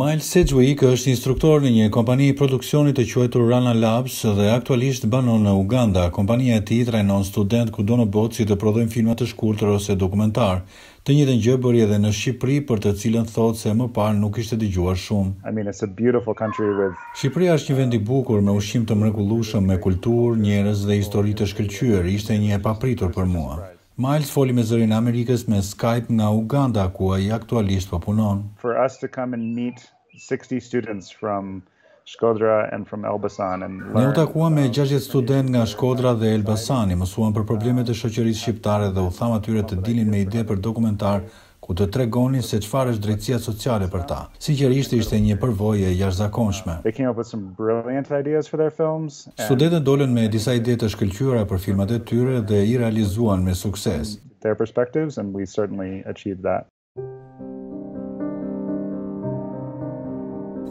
Miles Sedgwick është instruktor në një kompani produksionit të quajtur Rana Labs dhe aktualisht banon në Uganda. Kompania e tij trajnon student ku do në botë si të prodhojnë filma të shkurtër ose dokumentar. Të njëjtën gjë bëri edhe në Shqipëri për të cilën thotë se më parë nuk ishte dëgjuar shumë. I mean, with Shqipëria është një vend i bukur me ushqim të mrekullueshëm, me kulturë, njerëz dhe histori të shkëlqyer. Ishte një e papritur për mua. Miles foli me zërin Amerikës me Skype nga Uganda, ku a i aktualisht po punon. For us to come and meet 60 students from Shkodra and from Elbasan and Ne u takuam me 60 um, student nga Shkodra dhe Elbasani, mësuan për problemet e shoqërisë shqiptare dhe u tham atyre të dilin me ide për dokumentar ku të tregonin se qëfar është drejtësia sociale për ta. Si kjer ishte ishte një përvoje e jash zakonshme. Studetën dolen me disa ide të shkëlqyra për filmat e tyre dhe i realizuan me sukses. Their perspectives and we certainly achieved that.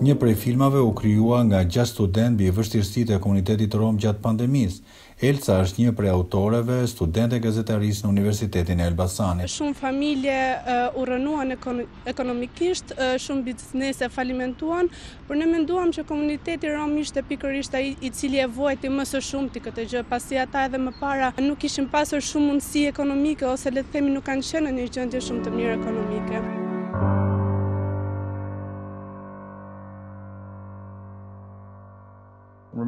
Një prej filmave u kryua nga gjatë student bje vështirësit e komunitetit rom gjatë pandemis. Elca është një prej autoreve student e gazetaris në Universitetin e Elbasani. Shumë familje u rënuan ekonomikisht, shumë biznese falimentuan, por në menduam që komuniteti rom ishte pikërisht i cili e vojti mësë shumë të këtë gjë, pasi ata edhe më para nuk ishim pasur shumë mundësi ekonomike, ose le themi nuk kanë qenë në një gjëndje shumë të mirë ekonomike.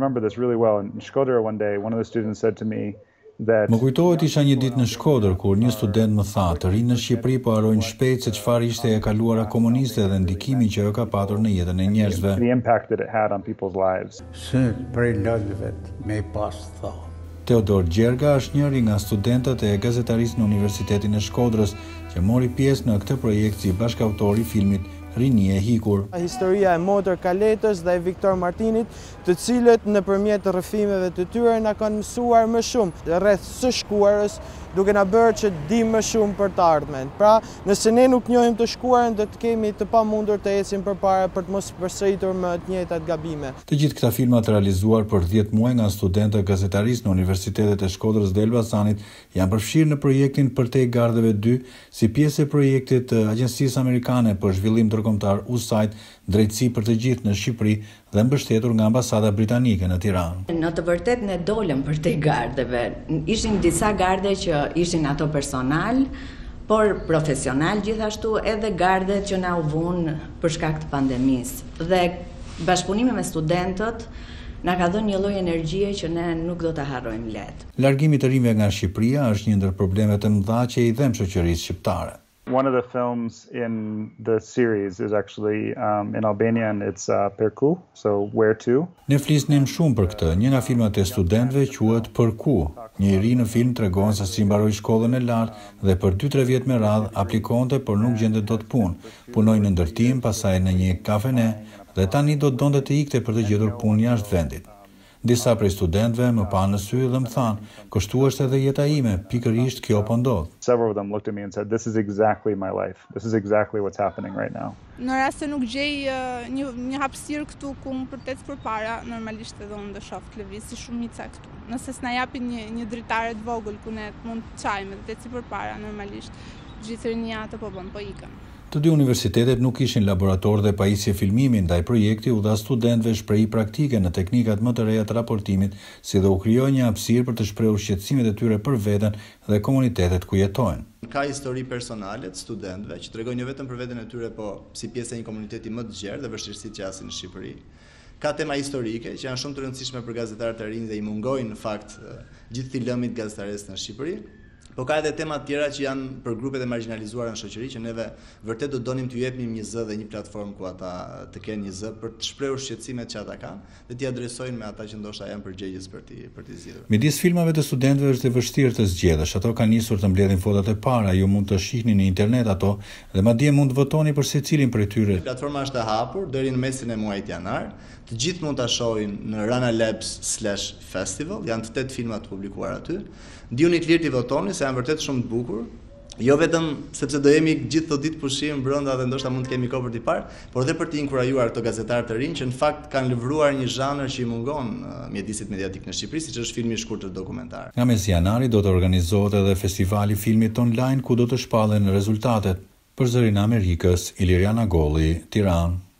remember this really well in Shkodër one day one of the students said to me that Më kujtohet isha një ditë në Shkodër kur një student më tha të rinë në Shqipëri po harojnë shpejt se çfarë ishte e kaluara komuniste dhe ndikimin që ajo ka patur në jetën e njerëzve. The impact that it had on people's lives. Së për lëndëvet me pas tha Teodor Gjerga është njëri nga studentët e gazetarisë në Universitetin e Shkodrës që mori pjesë në këtë projekt si bashkautori filmit rini e hikur. Historia e motor Kaletës dhe e Viktor Martinit, të cilët në përmjetë rëfimeve të tyre në kanë mësuar më shumë rreth së shkuarës, duke në bërë që di më shumë për të ardhmen. Pra, nëse ne nuk njojmë të shkuarën, dhe të kemi të pa mundur të esim për për të mos përsëritur më të njetat gabime. Të gjithë këta filmat realizuar për 10 muaj nga studentët e gazetaris në Universitetet e Shkodrës dhe Elbasanit, janë përfshirë në projektin për te 2 si pjesë e projektit të Agencisë Amerikane për zhvillim të ndërkombëtar USAID drejtësi për të gjithë në Shqipëri dhe mbështetur nga ambasada britanike në Tiranë. Në të vërtet ne dolëm për te gardeve. Ishin disa garde që ishin ato personal, por profesional gjithashtu edhe garde që na u vun për shkak të pandemisë. Dhe bashkëpunimi me studentët na ka dhënë një lloj energjie që ne nuk do ta harrojmë lehtë. Largimi i të rinjve nga Shqipëria është një ndër problemet e mëdha që i dhem shoqërisë shqiptare one of the films in the series is actually um in Albania and it's uh, Perku so where to Ne flisnim shumë për këtë. Një nga filmat e studentëve quhet Për ku. Një iri në film tregon se si mbaroi shkollën e lartë dhe për 2-3 vjet me radh aplikonte por nuk gjende dot punë. Punoi në ndërtim, pastaj në një kafene dhe tani do të donte të ikte për të gjetur punë jashtë vendit. Disa prej studentëve më panë në sy dhe më thanë, "Kështu është edhe jeta ime, pikërisht kjo po ndodh." Several of them looked at me and said, "This is exactly my life. This is exactly what's happening right now." Në rast se nuk gjej uh, një një hapësirë këtu ku më përtec përpara, normalisht edhe unë do shoh televizion si shumica këtu. Nëse s'na japin një një dritare të vogël ku ne mund të çajmë dhe të ecim përpara, normalisht gjithë rinia të po bën, po ikën. Të dy universitetet nuk ishin laborator dhe pajisje filmimi ndaj projekti u dha studentëve shprehje praktike në teknikat më të reja të raportimit, si dhe u krijoi një hapësirë për të shprehur shqetësimet e tyre për veten dhe komunitetet ku jetojnë. Ka histori personale të studentëve që tregojnë jo vetëm për veten e tyre, po si pjesë e një komuniteti më të gjerë dhe vështirësitë që hasin në Shqipëri. Ka tema historike që janë shumë të rëndësishme për gazetarët e rinj dhe i mungojnë në fakt eh, gjithë thilëmit gazetarës në Shqipëri. Po ka edhe tema të tjera që janë për grupet e marginalizuara në shoqëri që neve vërtet do donim të jepnim një zë dhe një platform ku ata të kenë një zë për të shprehur shqetësimet që ata kanë dhe t'i adresojnë me ata që ndoshta janë përgjegjës për të për të zgjidhur. Midis filmave të studentëve është e vështirë të zgjedhësh. Ato kanë nisur të mbledhin fotot e para, ju mund të shihni në internet ato dhe madje mund të votoni për secilin prej tyre. Platforma është e hapur deri në mesin e muajit janar. Të gjithë mund ta shohin në Rana Labs/Festival. Janë 8 filma të publikuar aty. Ndihuni të lirë të votoni se janë vërtet shumë të bukur. Jo vetëm sepse do jemi gjithë të ditë pushim brënda dhe ndoshta mund të kemi kopër t'i parë, por dhe për t'i inkurajuar të gazetarë të rinë që në fakt kanë lëvruar një zhanër që i mungon uh, mjedisit mediatik në Shqipëri, siç që është filmi shkurtër dokumentar. Nga mes janari do të organizohet edhe festivali filmit online ku do të shpallen rezultatet për zërin Amerikës, Iliriana Golli, Tiranë.